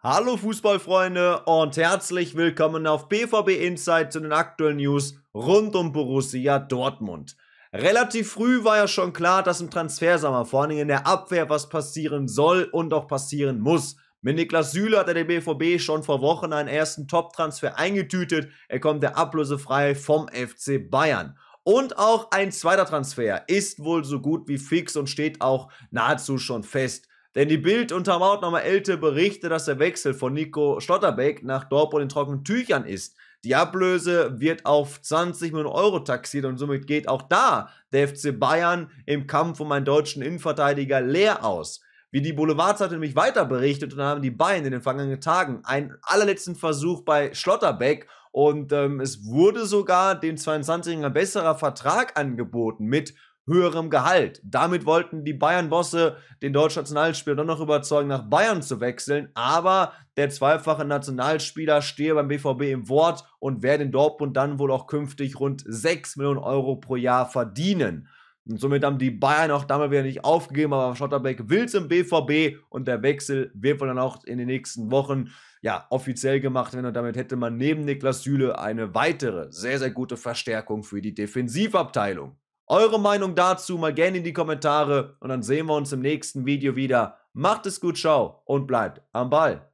Hallo Fußballfreunde und herzlich willkommen auf BVB Insight zu den aktuellen News rund um Borussia Dortmund. Relativ früh war ja schon klar, dass im Transfersommer vor allem in der Abwehr was passieren soll und auch passieren muss. Mit Niklas Süle hat er den BVB schon vor Wochen einen ersten Top-Transfer eingetütet. Er kommt der ablösefrei vom FC Bayern. Und auch ein zweiter Transfer ist wohl so gut wie fix und steht auch nahezu schon fest. Denn die Bild untermauert nochmal ältere Berichte, dass der Wechsel von Nico Schlotterbeck nach Dortmund in trockenen Tüchern ist. Die Ablöse wird auf 20 Millionen Euro taxiert und somit geht auch da der FC Bayern im Kampf um einen deutschen Innenverteidiger leer aus. Wie die Boulevardzeitung nämlich weiter berichtet, dann haben die Bayern in den vergangenen Tagen einen allerletzten Versuch bei Schlotterbeck und ähm, es wurde sogar dem 22-Jährigen ein besserer Vertrag angeboten mit höherem Gehalt. Damit wollten die Bayern-Bosse den deutschen Nationalspieler dann noch überzeugen, nach Bayern zu wechseln. Aber der zweifache Nationalspieler stehe beim BVB im Wort und werde in Dortmund dann wohl auch künftig rund 6 Millionen Euro pro Jahr verdienen. Und somit haben die Bayern auch damals wieder nicht aufgegeben, aber Schotterbeck will zum BVB und der Wechsel wird wohl dann auch in den nächsten Wochen ja, offiziell gemacht werden und damit hätte man neben Niklas Süle eine weitere sehr, sehr gute Verstärkung für die Defensivabteilung. Eure Meinung dazu mal gerne in die Kommentare und dann sehen wir uns im nächsten Video wieder. Macht es gut, ciao und bleibt am Ball.